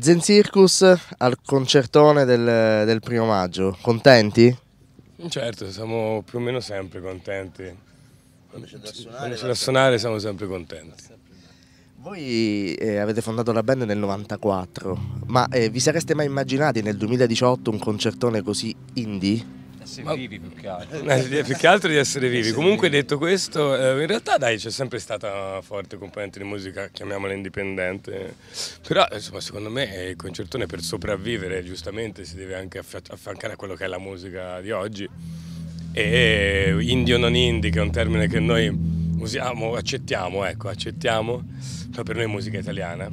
Zen Circus al concertone del, del, primo maggio, contenti? Certo, siamo più o meno sempre contenti. Quando c'è da suonare, siamo sempre contenti. Voi eh, avete fondato la band nel 94, ma eh, vi sareste mai immaginati nel 2018 un concertone così indie? Essere Ma... vivi più che altro. Eh, più che altro di essere vivi. Essere Comunque vivi. detto questo, eh, in realtà dai, c'è sempre stata una forte componente di musica, chiamiamola indipendente. Però insomma, secondo me il concertone per sopravvivere giustamente si deve anche affiancare a quello che è la musica di oggi. E indio non indie, che è un termine che noi usiamo, accettiamo, ecco, accettiamo, però per noi è musica italiana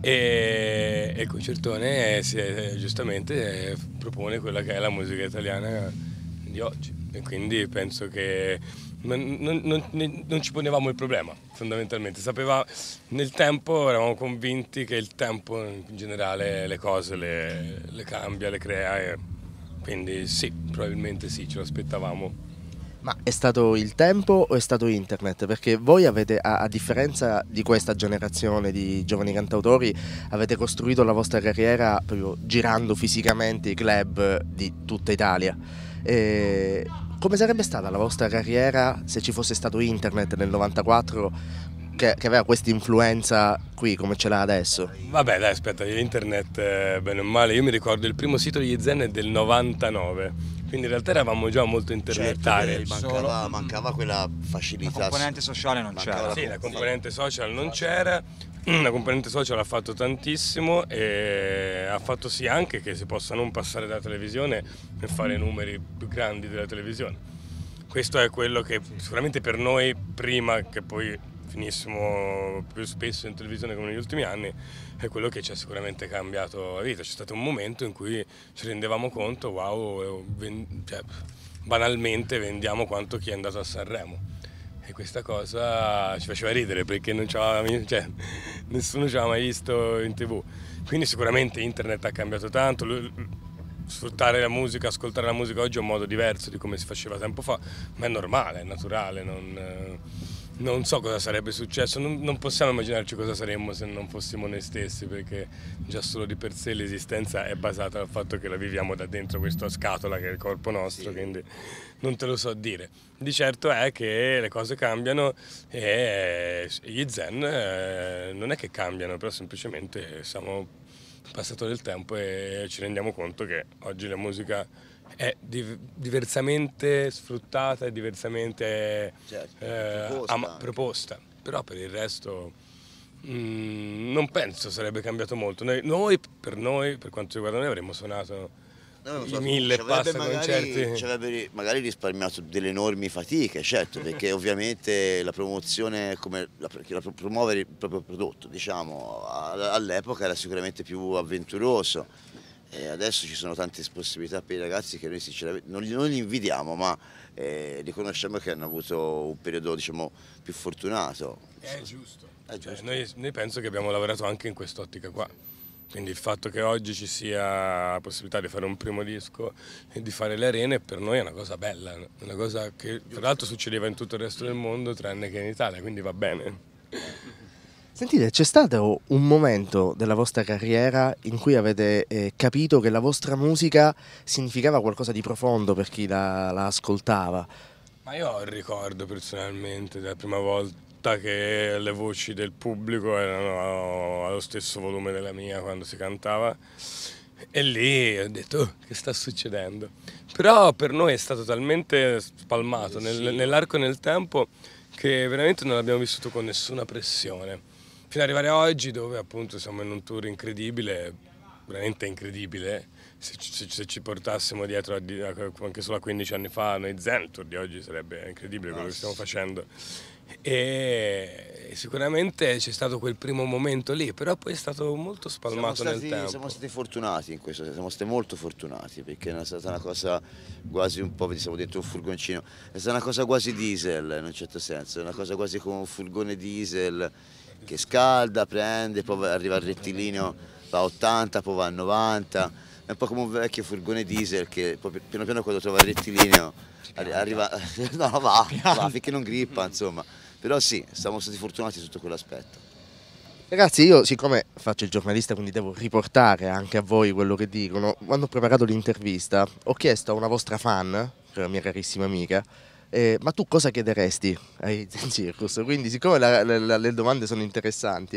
e, e il concertone è, eh, è, eh, giustamente è, eh, propone quella che è la musica italiana di oggi e quindi penso che non, non, non, non ci ponevamo il problema fondamentalmente, Sapeva, nel tempo eravamo convinti che il tempo in generale le cose le, le cambia, le crea e quindi sì, probabilmente sì, ce lo aspettavamo ma è stato il tempo o è stato internet? Perché voi avete, a, a, differenza di questa generazione di giovani cantautori, avete costruito la vostra carriera proprio girando fisicamente i club di tutta Italia. E come sarebbe stata la vostra carriera se ci fosse stato internet nel 94 che, che, aveva questa influenza qui come ce l'ha adesso. Vabbè, dai, aspetta, internet, eh, bene o male, io mi ricordo il primo sito di Zen è del 99 quindi in realtà eravamo già molto internettari. Certo, mancava, mancava, quella facilità. La componente sociale non c'era. Sì, la componente social non c'era. La componente social ha fatto tantissimo e ha fatto sì anche che si possa non passare dalla televisione per fare mm. numeri più grandi della televisione. Questo è quello che sicuramente per noi prima che poi finissimo più spesso in televisione come negli ultimi anni, è quello che ci ha sicuramente cambiato la vita. C'è stato un momento in cui ci rendevamo conto, wow, eh, cioè, banalmente vendiamo quanto chi è andato a Sanremo. E questa cosa ci faceva ridere perché cioè, nessuno ci aveva mai visto in tv. Quindi sicuramente internet ha cambiato tanto, sfruttare la musica, ascoltare la musica oggi è un modo diverso di come si faceva tempo fa, ma è normale, è naturale, non, eh, non so cosa sarebbe successo, non, non, possiamo immaginarci cosa saremmo se non fossimo noi stessi, perché già solo di per sé l'esistenza è basata dal fatto che la viviamo da dentro questa scatola che è il corpo nostro, sì. quindi non te lo so dire. Di certo è che le cose cambiano e gli zen eh, non è che cambiano, però semplicemente siamo passato del tempo e ci rendiamo conto che oggi la musica è diversamente sfruttata e diversamente certo, eh, proposta. proposta. Però per il resto mh, mm, non penso sarebbe cambiato molto. Noi, noi, per noi, per quanto riguarda noi, avremmo suonato no, i so, mille passi magari, concerti. Ci avrebbe magari risparmiato delle enormi fatiche, certo, perché ovviamente la promozione, come la, la, promuovere il proprio prodotto, diciamo, all'epoca era sicuramente più avventuroso e adesso ci sono tante possibilità per i ragazzi che noi sinceramente non non li invidiamo, ma eh, riconosciamo che hanno avuto un periodo diciamo, più fortunato. È giusto. È cioè, giusto. noi, noi, penso che abbiamo lavorato anche in quest'ottica qua. Quindi il fatto che oggi ci sia la possibilità di fare un primo disco e di fare le arene per noi è una cosa bella, una cosa che tra l'altro succedeva in tutto il resto del mondo tranne che in Italia, quindi va bene. Sentite, c'è stato un momento della vostra carriera in cui avete eh, capito che la vostra musica significava qualcosa di profondo per chi la, la ascoltava? Ma io ho il ricordo personalmente la prima volta che le voci del pubblico erano allo stesso volume della mia quando si cantava e lì ho detto oh, che sta succedendo. Però per noi è stato talmente spalmato eh, nel, nell'arco nel tempo che veramente non l'abbiamo vissuto con nessuna pressione fino ad arrivare a oggi dove appunto siamo in un tour incredibile, veramente incredibile, se, se, se ci portassimo dietro a, a, anche solo a 15 anni fa noi Zen il Tour di oggi sarebbe incredibile quello che ah, stiamo facendo e sicuramente c'è stato quel primo momento lì, però poi è stato molto spalmato stati, nel tempo. Siamo stati fortunati in questo, siamo stati molto fortunati perché è stata una cosa quasi un po', siamo detto un furgoncino, è stata una cosa quasi diesel in un certo senso, una cosa quasi come un furgone diesel che scalda, prende, poi arriva il rettilineo, va a 80, poi va a 90, è un po' come un vecchio furgone diesel che poi piano piano quando trova il rettilineo arriva, no, va, va, finché non grippa insomma, però sì, siamo stati fortunati sotto quell'aspetto. Ragazzi, io siccome faccio il giornalista, quindi devo riportare anche a voi quello che dicono, quando ho preparato l'intervista ho chiesto a una vostra fan, che una mia carissima amica, eh, ma tu cosa chiederesti ai Circus? Quindi, siccome la, la, le domande sono interessanti,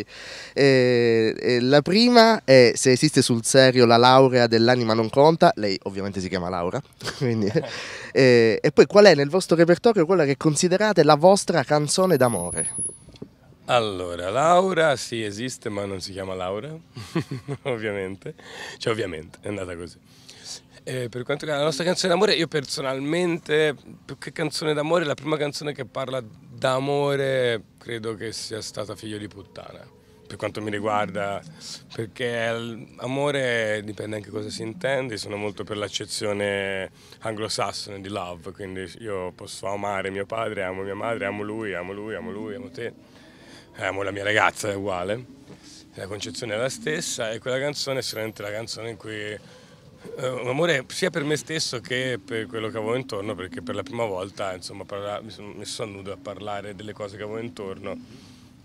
eh, eh, la prima è se esiste sul serio la laurea dell'anima non conta, lei ovviamente si chiama Laura, quindi, eh, e poi qual è nel vostro repertorio quella che considerate la vostra canzone d'amore? Allora, Laura sì esiste, ma non si chiama Laura, ovviamente. Cioè, ovviamente, è andata così. Eh, per quanto riguarda la nostra canzone d'amore, io personalmente, più che canzone d'amore, la prima canzone che parla d'amore credo che sia stata Figlio di puttana, per quanto mi riguarda, perché amore dipende anche cosa si intende, sono molto per l'accezione anglosassone di love, quindi io posso amare mio padre, amo mia madre, amo lui, amo lui, amo lui, amo te, amo la mia ragazza, è uguale, la concezione è la stessa e quella canzone è sicuramente la canzone in cui Uh, un amore sia per me stesso che per quello che avevo intorno, perché per la prima volta insomma, parla, mi, sono, messo a nudo a parlare delle cose che avevo intorno,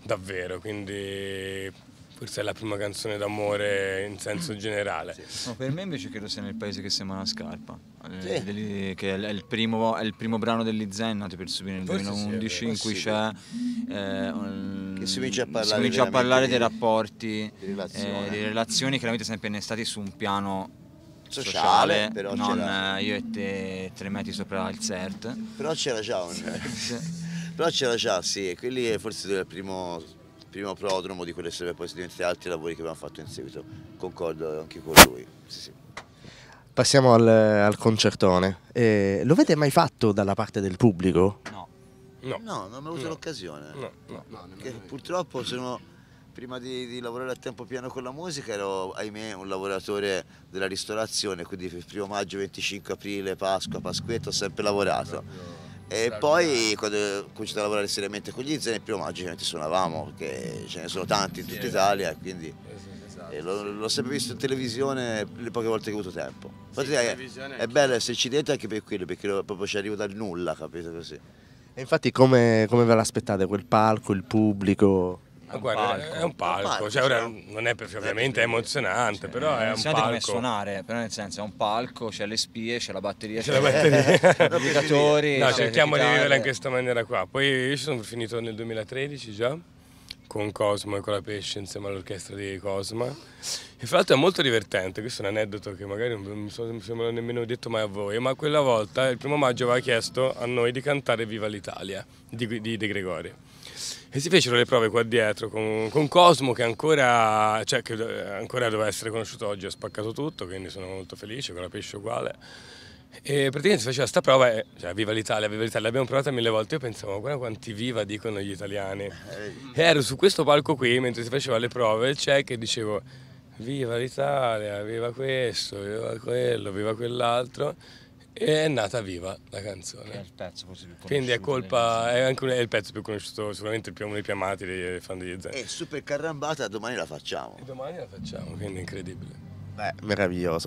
davvero, quindi forse è la prima canzone d'amore in senso mm. generale. Sì. No, per me invece credo sia nel paese che sembra una scarpa, eh, sì. che è il, primo, è il primo brano degli Zen nato per subire nel 2011 sì, in cui c'è... Eh, un, che si comincia a parlare, comincia a parlare dei rapporti, di eh, relazioni. Eh, di relazioni chiaramente sempre innestati su un piano sociale, sociale non eh, io e te tre metri sopra il CERT. Però c'era già un... però c'era già, sì, e quelli è forse il primo, primo prodromo di quelli che sarebbero poi diventati altri lavori che abbiamo fatto in seguito. Concordo anche con lui. Sì, sì. Passiamo al, al concertone. Eh, lo avete mai fatto dalla parte del pubblico? No. No, no non ho avuto no. l'occasione. No, no, no, purtroppo sono prima di, di, lavorare a tempo pieno con la musica ero, ahimè, un lavoratore della ristorazione, quindi primo maggio, 25 aprile, Pasqua, Pasquetto, ho sempre lavorato. E poi quando ho cominciato a lavorare seriamente con gli zen, il primo maggio ovviamente suonavamo, perché ce ne sono tanti in tutta eh. Italia, quindi eh esatto, l'ho sempre visto in televisione le poche volte che ho avuto tempo. Infatti è, eh, è bello esserci dentro anche per quello, perché proprio ci arrivo dal nulla, capito così. E infatti come, come ve l'aspettate quel palco, il pubblico? È guarda, è un palco, un palco cioè, ora non è perché ovviamente è emozionante, sì, però è un palco. come suonare, però nel senso è un palco, c'è le spie, c'è la batteria, c'è, c'è la batteria, gli giocatori. no, cerchiamo di vivere anche questa maniera qua. Poi io sono finito nel 2013 già con Cosmo e con la Pesce insieme all'orchestra di Cosma. E fra l'altro è molto divertente, questo è un aneddoto che magari non mi, so, sembra nemmeno detto mai a voi, ma quella volta il primo maggio aveva chiesto a noi di cantare Viva l'Italia di, di De Gregori. E si fecero le prove qua dietro con, con Cosmo che ancora, cioè, che eh, ancora doveva essere conosciuto oggi, ha spaccato tutto, quindi sono molto felice, con la pesce uguale. E praticamente si faceva questa prova e cioè, viva l'Italia, viva l'Italia, l'abbiamo provata mille volte, io pensavo guarda quanti viva dicono gli italiani. E eh. ero su questo palco qui mentre si faceva le prove, c'è che dicevo viva l'Italia, viva questo, viva quello, viva quell'altro. E è nata viva la canzone. Che è il pezzo forse più conosciuto. Quindi è colpa, è anche un, è il pezzo più conosciuto, sicuramente più, uno dei più amati dei fan degli Zen. E super carrambata, domani la facciamo. E domani la facciamo, quindi incredibile. Beh, meraviglioso.